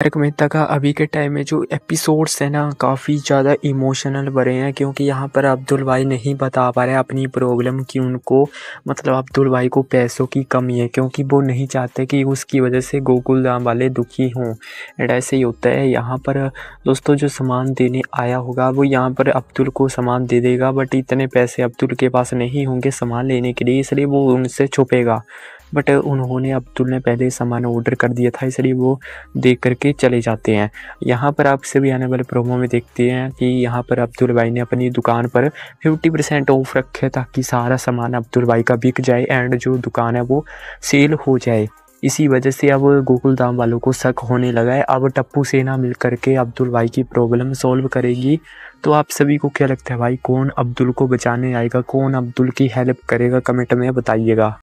तारक मेहता का अभी के टाइम में जो एपिसोड्स हैं ना काफ़ी ज़्यादा इमोशनल भरे हैं क्योंकि यहाँ पर अब्दुल भाई नहीं बता पा रहे अपनी प्रॉब्लम कि उनको मतलब अब्दुल भाई को पैसों की कमी है क्योंकि वो नहीं चाहते कि उसकी वजह से गोकुल धाम वाले दुखी हों एंड ऐसे ही होता है यहाँ पर दोस्तों जो सामान देने आया होगा वो यहाँ पर अब्दुल को सामान दे देगा बट इतने पैसे अब्दुल के पास नहीं होंगे सामान लेने के लिए इसलिए वो उनसे छुपेगा बट उन्होंने अब्दुल ने पहले सामान ऑर्डर कर दिया था इसलिए वो देख करके चले जाते हैं यहाँ पर आप सभी आने वाले प्रोमो में देखते हैं कि यहाँ पर अब्दुल भाई ने अपनी दुकान पर फिफ्टी परसेंट ऑफ रखे ताकि सारा सामान अब्दुल भाई का बिक जाए एंड जो दुकान है वो सेल हो जाए इसी वजह से अब गोकुल धाम वालों को शक होने लगा है अब टप्पू सेना मिल करके अब्दुल भाई की प्रॉब्लम सॉल्व करेगी तो आप सभी को क्या लगता है भाई कौन अब्दुल को बचाने आएगा कौन अब्दुल की हेल्प करेगा कमेंट में बताइएगा